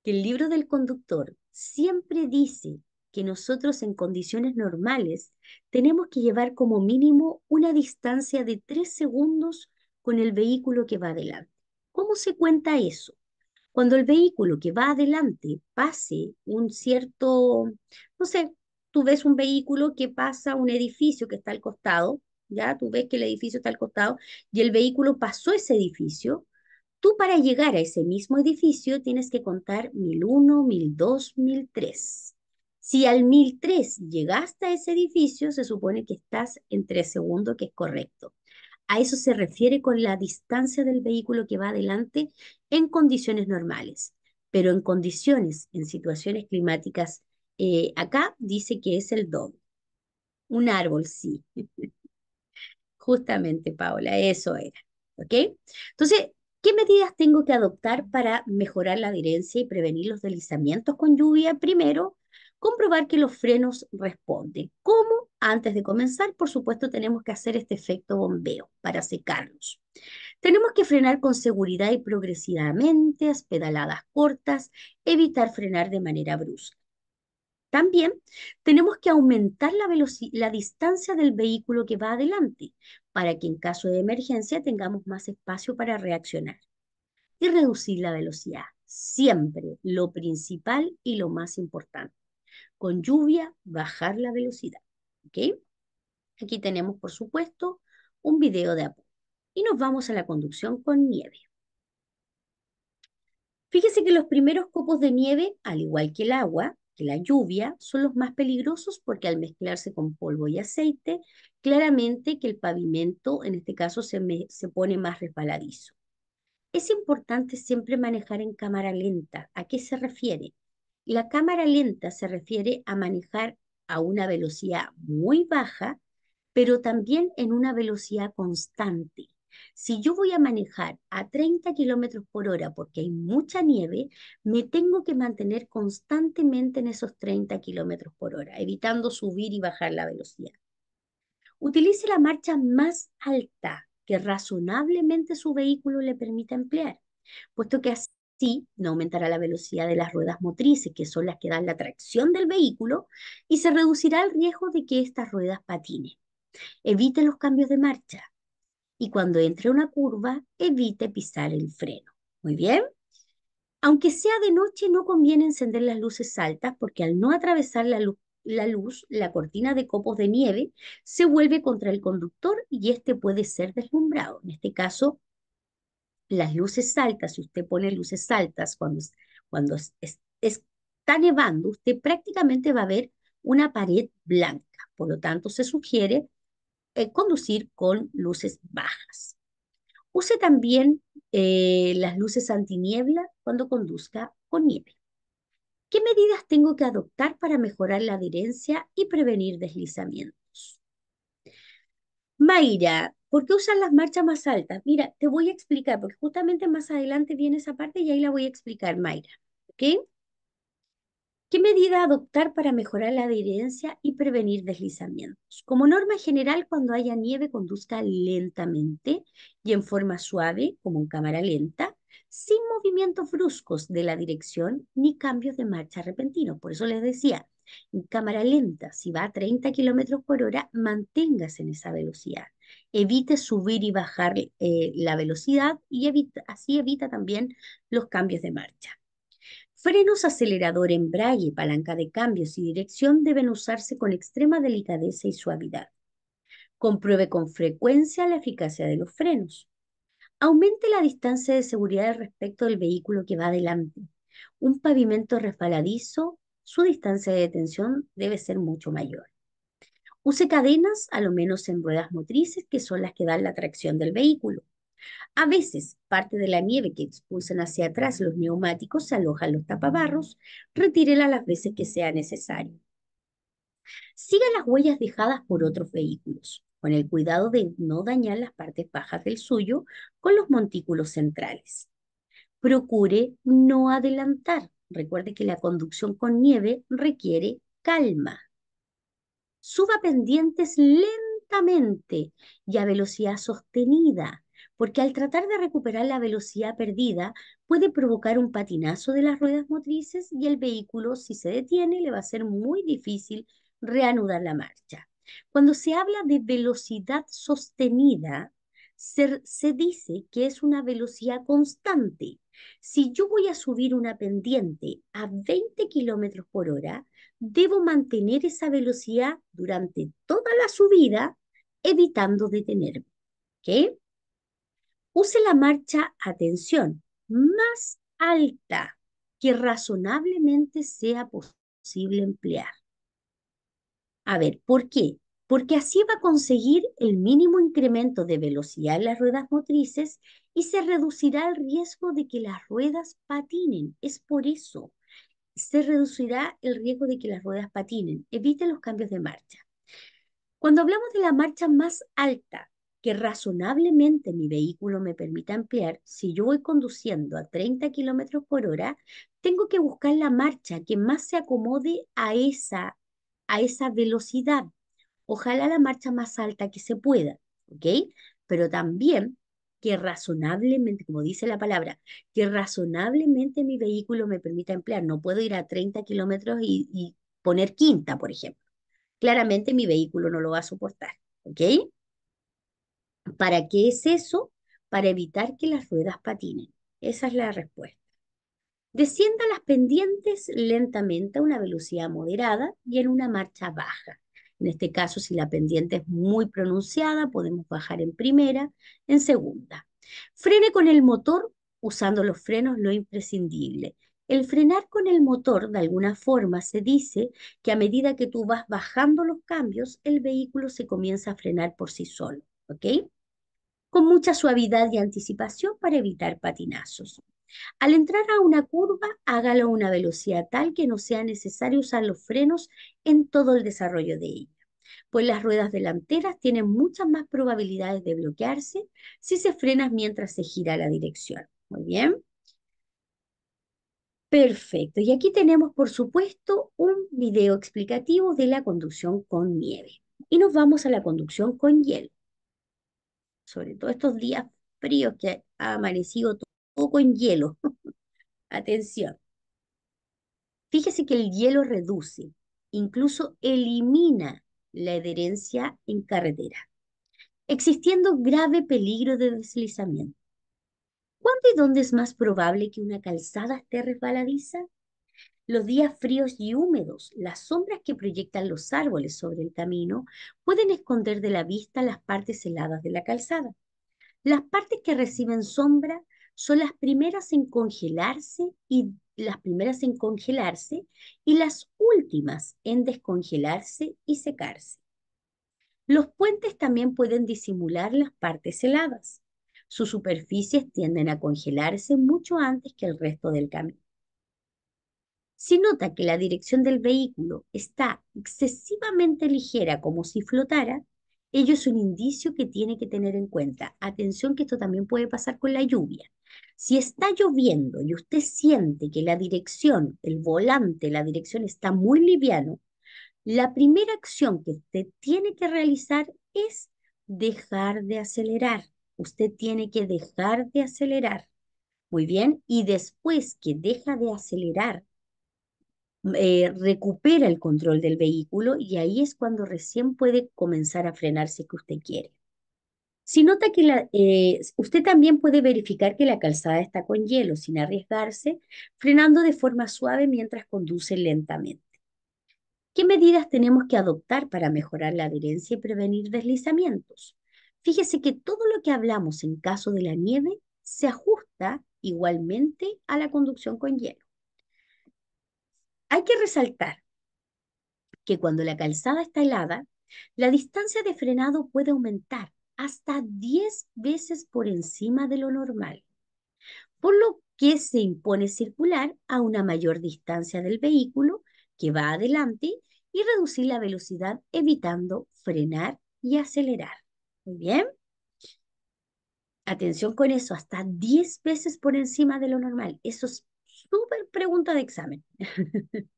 Speaker 1: Que el libro del conductor siempre dice que nosotros en condiciones normales tenemos que llevar como mínimo una distancia de tres segundos con el vehículo que va adelante. ¿Cómo se cuenta eso? Cuando el vehículo que va adelante pase un cierto, no sé, tú ves un vehículo que pasa un edificio que está al costado, ya tú ves que el edificio está al costado y el vehículo pasó ese edificio, tú para llegar a ese mismo edificio tienes que contar 1001, 1002, 1003. Si al 1003 llegaste a ese edificio, se supone que estás entre segundo, que es correcto. A eso se refiere con la distancia del vehículo que va adelante en condiciones normales, pero en condiciones, en situaciones climáticas eh, acá dice que es el doble. Un árbol, sí. Justamente, Paola, eso era. ¿Ok? Entonces, ¿qué medidas tengo que adoptar para mejorar la adherencia y prevenir los deslizamientos con lluvia? Primero, comprobar que los frenos responden. ¿Cómo? Antes de comenzar, por supuesto, tenemos que hacer este efecto bombeo para secarlos. Tenemos que frenar con seguridad y progresivamente, pedaladas cortas, evitar frenar de manera brusca. También tenemos que aumentar la, distancia del vehículo que va adelante para que en caso de emergencia tengamos más espacio para reaccionar. Y reducir la velocidad, siempre lo principal y lo más importante. Con lluvia, bajar la velocidad. Aquí tenemos, por supuesto, un video de apoyo. Y nos vamos a la conducción con nieve. Fíjese que los primeros copos de nieve, al igual que el agua, la lluvia son los más peligrosos porque al mezclarse con polvo y aceite, claramente que el pavimento en este caso se, se pone más resbaladizo. Es importante siempre manejar en cámara lenta. ¿A qué se refiere? La cámara lenta se refiere a manejar a una velocidad muy baja, pero también en una velocidad constante. Si yo voy a manejar a 30 kilómetros por hora porque hay mucha nieve, me tengo que mantener constantemente en esos 30 kilómetros por hora, evitando subir y bajar la velocidad. Utilice la marcha más alta que razonablemente su vehículo le permita emplear, puesto que así no aumentará la velocidad de las ruedas motrices, que son las que dan la tracción del vehículo, y se reducirá el riesgo de que estas ruedas patinen. Evite los cambios de marcha y cuando entre una curva evite pisar el freno. Muy bien. Aunque sea de noche, no conviene encender las luces altas porque al no atravesar la luz, la cortina de copos de nieve, se vuelve contra el conductor y este puede ser deslumbrado. En este caso, las luces altas, si usted pone luces altas cuando, cuando está nevando, usted prácticamente va a ver una pared blanca. Por lo tanto, se sugiere eh, conducir con luces bajas. Use también eh, las luces antiniebla cuando conduzca con nieve. ¿Qué medidas tengo que adoptar para mejorar la adherencia y prevenir deslizamientos? Mayra, ¿por qué usan las marchas más altas? Mira, te voy a explicar, porque justamente más adelante viene esa parte y ahí la voy a explicar, Mayra. ¿Ok? ¿Qué medida adoptar para mejorar la adherencia y prevenir deslizamientos? Como norma general, cuando haya nieve, conduzca lentamente y en forma suave, como en cámara lenta, sin movimientos bruscos de la dirección ni cambios de marcha repentinos. Por eso les decía, en cámara lenta, si va a 30 kilómetros por hora, manténgase en esa velocidad. Evite subir y bajar eh, la velocidad y así evita también los cambios de marcha. Frenos, acelerador, embrague, palanca de cambios y dirección deben usarse con extrema delicadeza y suavidad. Compruebe con frecuencia la eficacia de los frenos. Aumente la distancia de seguridad respecto del vehículo que va adelante. Un pavimento resbaladizo, su distancia de detención debe ser mucho mayor. Use cadenas, a lo menos en ruedas motrices, que son las que dan la tracción del vehículo. A veces, parte de la nieve que expulsan hacia atrás los neumáticos se aloja en los tapabarros, retírela las veces que sea necesario. Siga las huellas dejadas por otros vehículos, con el cuidado de no dañar las partes bajas del suyo con los montículos centrales. Procure no adelantar. Recuerde que la conducción con nieve requiere calma. Suba pendientes lentamente y a velocidad sostenida porque al tratar de recuperar la velocidad perdida puede provocar un patinazo de las ruedas motrices y el vehículo, si se detiene, le va a ser muy difícil reanudar la marcha. Cuando se habla de velocidad sostenida, se, dice que es una velocidad constante. Si yo voy a subir una pendiente a 20 kilómetros por hora, debo mantener esa velocidad durante toda la subida, evitando detenerme. ¿Okay? Use la marcha, atención, más alta que razonablemente sea posible emplear. A ver, ¿por qué? Porque así va a conseguir el mínimo incremento de velocidad en las ruedas motrices y se reducirá el riesgo de que las ruedas patinen. Es por eso. Se reducirá el riesgo de que las ruedas patinen. Evite los cambios de marcha. Cuando hablamos de la marcha más alta, que razonablemente mi vehículo me permita emplear, si yo voy conduciendo a 30 kilómetros por hora, tengo que buscar la marcha que más se acomode a esa, a esa velocidad. Ojalá la marcha más alta que se pueda, ¿ok? Pero también que razonablemente, como dice la palabra, que razonablemente mi vehículo me permita emplear. No puedo ir a 30 kilómetros y, poner quinta, por ejemplo. Claramente mi vehículo no lo va a soportar, ¿ok? para qué es eso? Para evitar que las ruedas patinen. Esa es la respuesta. Descienda las pendientes lentamente a una velocidad moderada y en una marcha baja. En este caso, si la pendiente es muy pronunciada, podemos bajar en primera, en segunda. Frene con el motor usando los frenos lo imprescindible. El frenar con el motor, de alguna forma, se dice que a medida que tú vas bajando los cambios, el vehículo se comienza a frenar por sí solo. ¿Ok? con mucha suavidad y anticipación para evitar patinazos. Al entrar a una curva, hágalo a una velocidad tal que no sea necesario usar los frenos en todo el desarrollo de ella, pues las ruedas delanteras tienen muchas más probabilidades de bloquearse si se frena mientras se gira la dirección. Muy bien. Perfecto. Y aquí tenemos, por supuesto, un video explicativo de la conducción con nieve. Y nos vamos a la conducción con hielo sobre todo estos días fríos que ha amanecido todo con hielo. Atención. Fíjese que el hielo reduce, incluso elimina la adherencia en carretera, existiendo grave peligro de deslizamiento. ¿Cuándo y dónde es más probable que una calzada esté resbaladiza? Los días fríos y húmedos, las sombras que proyectan los árboles sobre el camino, pueden esconder de la vista las partes heladas de la calzada. Las partes que reciben sombra son las primeras en congelarse y las primeras en congelarse y las últimas en descongelarse y secarse. Los puentes también pueden disimular las partes heladas. Sus superficies tienden a congelarse mucho antes que el resto del camino. Si nota que la dirección del vehículo está excesivamente ligera, como si flotara. Ello es un indicio que tiene que tener en cuenta. Atención que esto también puede pasar con la lluvia. Si está lloviendo y usted siente que la dirección, el volante, la dirección está muy liviano, la primera acción que usted tiene que realizar es dejar de acelerar. Usted tiene que dejar de acelerar. Muy bien, y después que deja de acelerar eh, recupera el control del vehículo y ahí es cuando recién puede comenzar a frenarse que usted quiere. Si nota que la, eh, usted también puede verificar que la calzada está con hielo sin arriesgarse, frenando de forma suave mientras conduce lentamente. ¿Qué medidas tenemos que adoptar para mejorar la adherencia y prevenir deslizamientos? Fíjese que todo lo que hablamos en caso de la nieve se ajusta igualmente a la conducción con hielo. Hay que resaltar que cuando la calzada está helada, la distancia de frenado puede aumentar hasta 10 veces por encima de lo normal, por lo que se impone circular a una mayor distancia del vehículo que va adelante y reducir la velocidad evitando frenar y acelerar. Muy bien. Atención con eso, hasta 10 veces por encima de lo normal. Eso es Super pregunta de examen.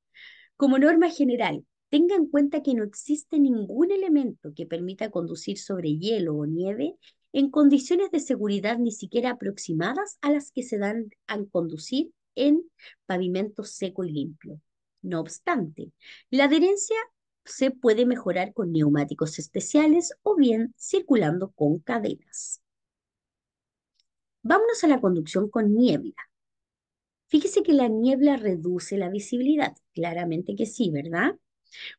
Speaker 1: Como norma general, tenga en cuenta que no existe ningún elemento que permita conducir sobre hielo o nieve en condiciones de seguridad ni siquiera aproximadas a las que se dan al conducir en pavimento seco y limpio. No obstante, la adherencia se puede mejorar con neumáticos especiales o bien circulando con cadenas. Vámonos a la conducción con niebla. Fíjese que la niebla reduce la visibilidad, claramente que sí, ¿verdad?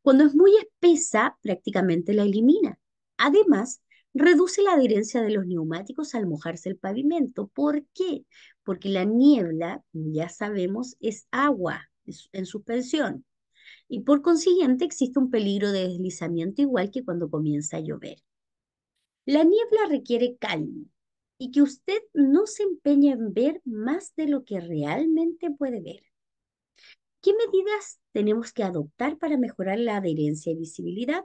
Speaker 1: Cuando es muy espesa, prácticamente la elimina. Además, reduce la adherencia de los neumáticos al mojarse el pavimento. ¿Por qué? Porque la niebla, ya sabemos, es agua en suspensión. Y por consiguiente existe un peligro de deslizamiento igual que cuando comienza a llover. La niebla requiere calma, y que usted no se empeñe en ver más de lo que realmente puede ver. ¿Qué medidas tenemos que adoptar para mejorar la adherencia y visibilidad?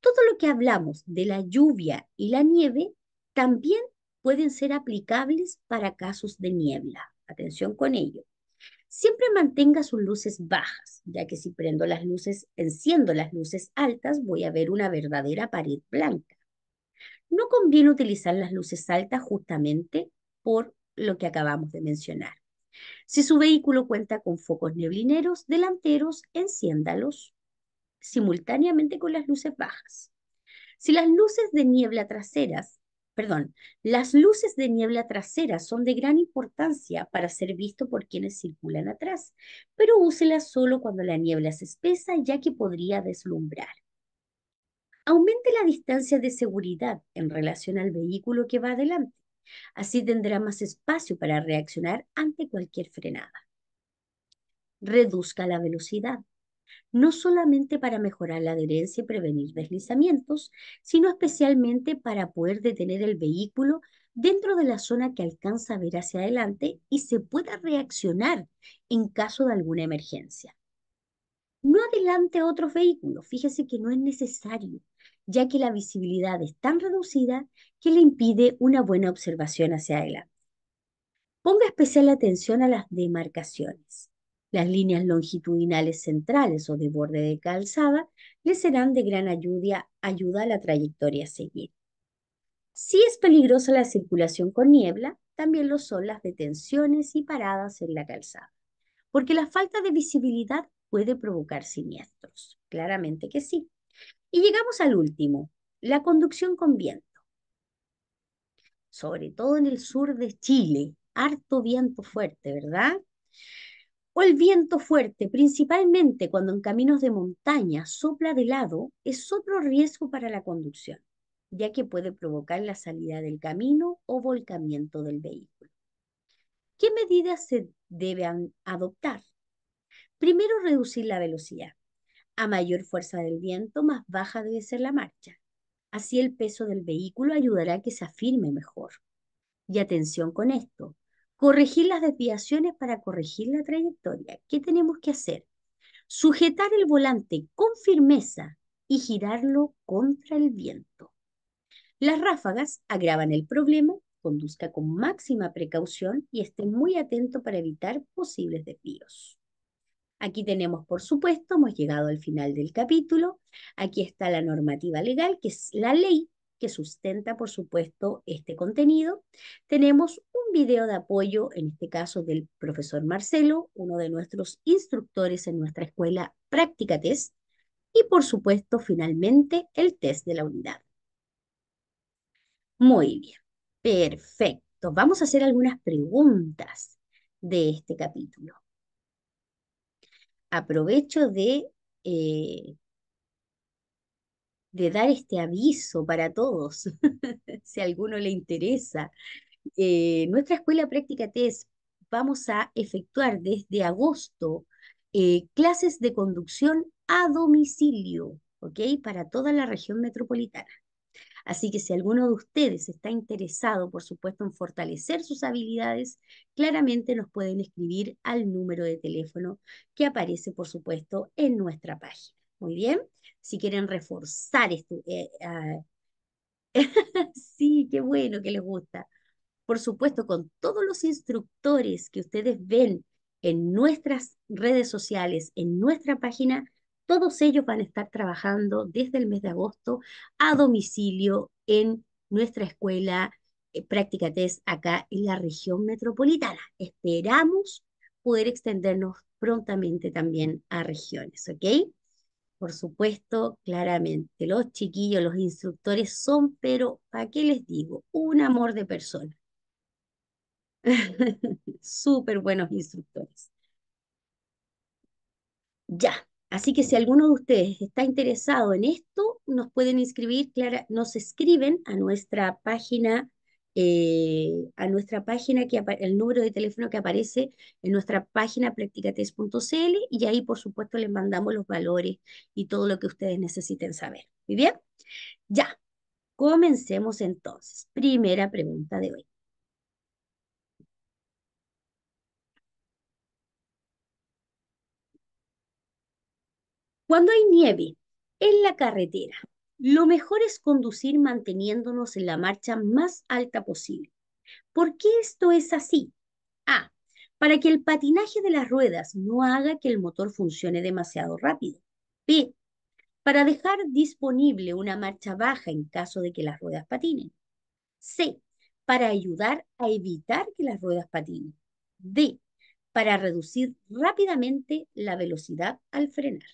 Speaker 1: Todo lo que hablamos de la lluvia y la nieve también pueden ser aplicables para casos de niebla. Atención con ello. Siempre mantenga sus luces bajas, ya que si prendo las luces, enciendo las luces altas, voy a ver una verdadera pared blanca no conviene utilizar las luces altas justamente por lo que acabamos de mencionar. Si su vehículo cuenta con focos neblineros delanteros, enciéndalos simultáneamente con las luces bajas. Si las luces de niebla traseras, perdón, las luces de niebla trasera son de gran importancia para ser visto por quienes circulan atrás, pero úselas solo cuando la niebla es espesa, ya que podría deslumbrar. Aumente la distancia de seguridad en relación al vehículo que va adelante. Así tendrá más espacio para reaccionar ante cualquier frenada. Reduzca la velocidad, no solamente para mejorar la adherencia y prevenir deslizamientos, sino especialmente para poder detener el vehículo dentro de la zona que alcanza a ver hacia adelante y se pueda reaccionar en caso de alguna emergencia. No adelante a otros vehículos, fíjese que no es necesario ya que la visibilidad es tan reducida que le impide una buena observación hacia adelante. Ponga especial atención a las demarcaciones. Las líneas longitudinales centrales o de borde de calzada le serán de gran ayuda, ayuda a la trayectoria a seguir. Si es peligrosa la circulación con niebla, también lo son las detenciones y paradas en la calzada, porque la falta de visibilidad puede provocar siniestros. Claramente que sí. Y llegamos al último, la conducción con viento. Sobre todo en el sur de Chile, harto viento fuerte, ¿verdad? O el viento fuerte, principalmente cuando en caminos de montaña sopla de lado, es otro riesgo para la conducción, ya que puede provocar la salida del camino o volcamiento del vehículo. ¿Qué medidas se deben adoptar? Primero, reducir la velocidad. A mayor fuerza del viento, más baja debe ser la marcha. Así el peso del vehículo ayudará a que se afirme mejor. Y atención con esto. Corregir las desviaciones para corregir la trayectoria. ¿Qué tenemos que hacer? Sujetar el volante con firmeza y girarlo contra el viento. Las ráfagas agravan el problema, conduzca con máxima precaución y esté muy atento para evitar posibles desvíos. Aquí tenemos, por supuesto, hemos llegado al final del capítulo. Aquí está la normativa legal, que es la ley que sustenta, por supuesto, este contenido. Tenemos un video de apoyo, en este caso del profesor Marcelo, uno de nuestros instructores en nuestra escuela Práctica Test. Y, por supuesto, finalmente, el test de la unidad. Muy bien, perfecto. Vamos a hacer algunas preguntas de este capítulo aprovecho de, eh, de dar este aviso para todos, si a alguno le interesa. Eh, nuestra escuela práctica TES vamos a efectuar desde agosto eh, clases de conducción a domicilio, ¿ok? Para toda la región metropolitana. Así que si alguno de ustedes está interesado, por supuesto, en fortalecer sus habilidades, claramente nos pueden escribir al número de teléfono que aparece, por supuesto, en nuestra página. Muy bien, si quieren reforzar esto. Eh, ah, sí, qué bueno que les gusta. Por supuesto, con todos los instructores que ustedes ven en nuestras redes sociales, en nuestra página, todos ellos van a estar trabajando desde el mes de agosto a domicilio en nuestra escuela eh, Práctica Test acá en la región metropolitana. Esperamos poder extendernos prontamente también a regiones, ¿ok? Por supuesto, claramente, los chiquillos, los instructores son, pero ¿para qué les digo? Un amor de persona. Súper buenos instructores. Ya, Así que si alguno de ustedes está interesado en esto, nos pueden inscribir, Clara, nos escriben a nuestra página, eh, a nuestra página, que el número de teléfono que aparece en nuestra página practicates.cl y ahí, por supuesto, les mandamos los valores y todo lo que ustedes necesiten saber. ¿Muy bien? Ya, comencemos entonces. Primera pregunta de hoy. Cuando hay nieve en la carretera, lo mejor es conducir manteniéndonos en la marcha más alta posible. ¿Por qué esto es así? A. Para que el patinaje de las ruedas no haga que el motor funcione demasiado rápido. B. Para dejar disponible una marcha baja en caso de que las ruedas patinen. C. Para ayudar a evitar que las ruedas patinen. D. Para reducir rápidamente la velocidad al frenar.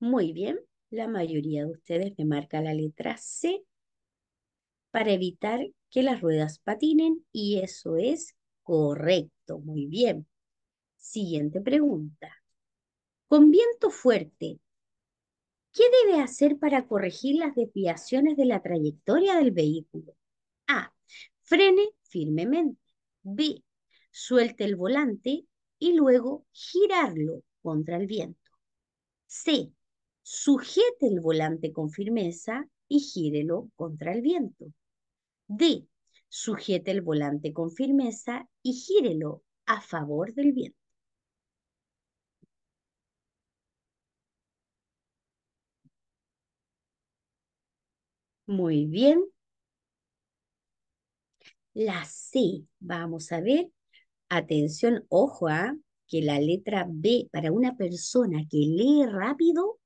Speaker 1: Muy bien, la mayoría de ustedes me marca la letra C para evitar que las ruedas patinen y eso es correcto. Muy bien. Siguiente pregunta. Con viento fuerte, ¿qué debe hacer para corregir las desviaciones de la trayectoria del vehículo? A. Frene firmemente. B. Suelte el volante y luego girarlo contra el viento. C. Sujete el volante con firmeza y gírelo contra el viento. D. Sujete el volante con firmeza y gírelo a favor del viento. Muy bien. La C, vamos a ver. Atención, ojo, a ¿ah? que la letra B para una persona que lee rápido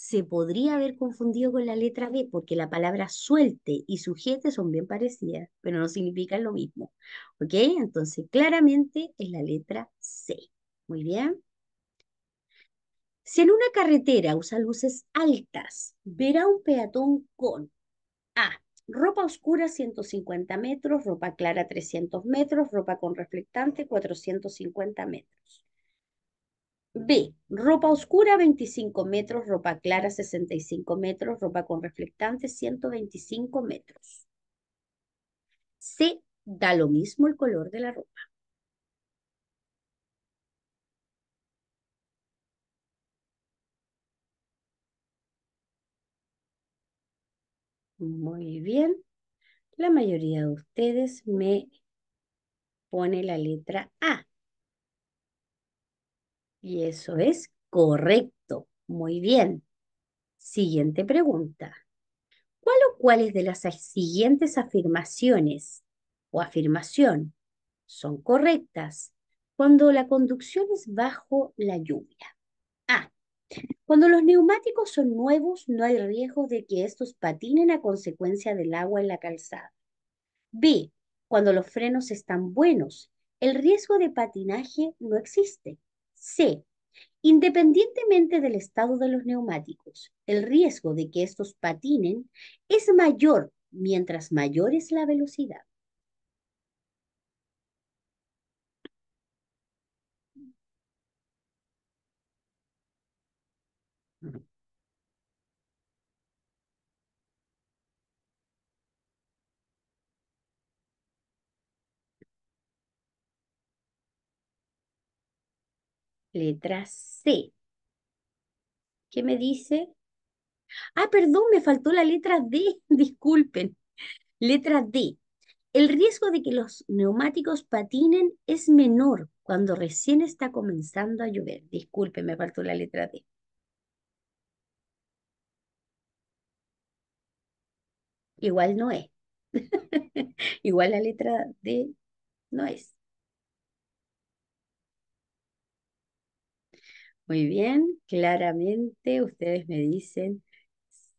Speaker 1: se podría haber confundido con la letra B, porque la palabra suelte y sujete son bien parecidas, pero no significan lo mismo. ¿Ok? Entonces, claramente es la letra C. Muy bien. Si en una carretera usa luces altas, verá un peatón con A. Ropa oscura 150 metros, ropa clara 300 metros, ropa con reflectante 450 metros. B. Ropa oscura 25 metros, ropa clara 65 metros, ropa con reflectante 125 metros. C. Da lo mismo el color de la ropa. Muy bien. La mayoría de ustedes me pone la letra A. Y eso es correcto. Muy bien. Siguiente pregunta. ¿Cuál o cuáles de las siguientes afirmaciones o afirmación son correctas cuando la conducción es bajo la lluvia? A. Cuando los neumáticos son nuevos, no hay riesgo de que estos patinen a consecuencia del agua en la calzada. B. Cuando los frenos están buenos, el riesgo de patinaje no existe. C. Independientemente del estado de los neumáticos, el riesgo de que estos patinen es mayor mientras mayor es la velocidad. Letra C. ¿Qué me dice? Ah, perdón, me faltó la letra D, disculpen. Letra D. El riesgo de que los neumáticos patinen es menor cuando recién está comenzando a llover. Disculpen, me faltó la letra D. Igual no es. Igual la letra D no es. Muy bien, claramente ustedes me dicen,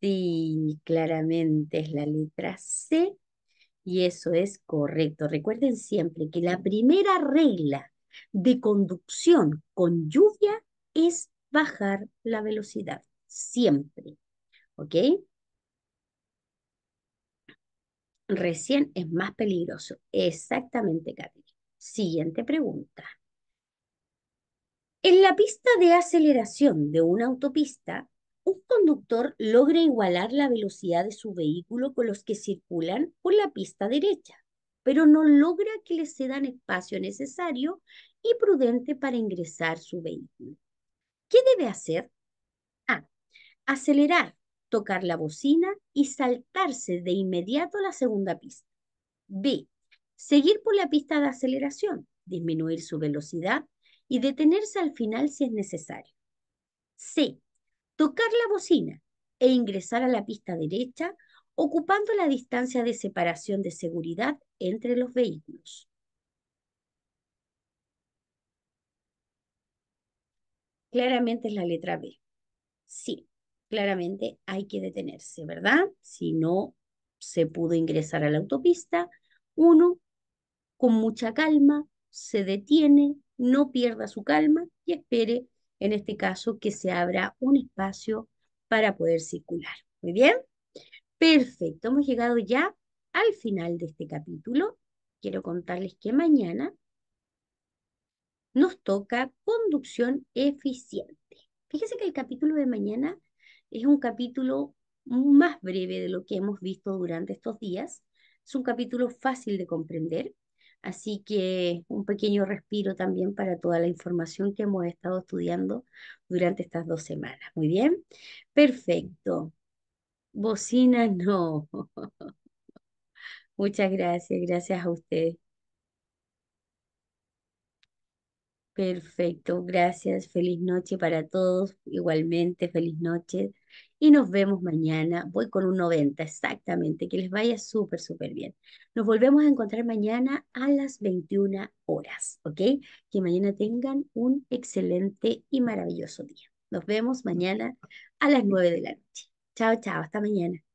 Speaker 1: sí, claramente es la letra C y eso es correcto. Recuerden siempre que la primera regla de conducción con lluvia es bajar la velocidad, siempre. ¿Ok? Recién es más peligroso. Exactamente, Katy. Siguiente pregunta. En la pista de aceleración de una autopista, un conductor logra igualar la velocidad de su vehículo con los que circulan por la pista derecha, pero no logra que le cedan espacio necesario y prudente para ingresar su vehículo. ¿Qué debe hacer? A. Acelerar, tocar la bocina y saltarse de inmediato a la segunda pista. B. Seguir por la pista de aceleración, disminuir su velocidad y detenerse al final si es necesario. C. Tocar la bocina e ingresar a la pista derecha ocupando la distancia de separación de seguridad entre los vehículos. Claramente es la letra B. Sí, claramente hay que detenerse, ¿verdad? Si no se pudo ingresar a la autopista, uno con mucha calma se detiene, no pierda su calma y espere, en este caso, que se abra un espacio para poder circular. ¿Muy bien? Perfecto, hemos llegado ya al final de este capítulo. Quiero contarles que mañana nos toca conducción eficiente. Fíjense que el capítulo de mañana es un capítulo más breve de lo que hemos visto durante estos días. Es un capítulo fácil de comprender Así que un pequeño respiro también para toda la información que hemos estado estudiando durante estas dos semanas. Muy bien, perfecto. Bocina no. Muchas gracias, gracias a ustedes. Perfecto, gracias. Feliz noche para todos. Igualmente, feliz noche. Y nos vemos mañana. Voy con un 90, exactamente. Que les vaya súper, súper bien. Nos volvemos a encontrar mañana a las 21 horas, ¿ok? Que mañana tengan un excelente y maravilloso día. Nos vemos mañana a las 9 de la noche. Chao, chao. Hasta mañana.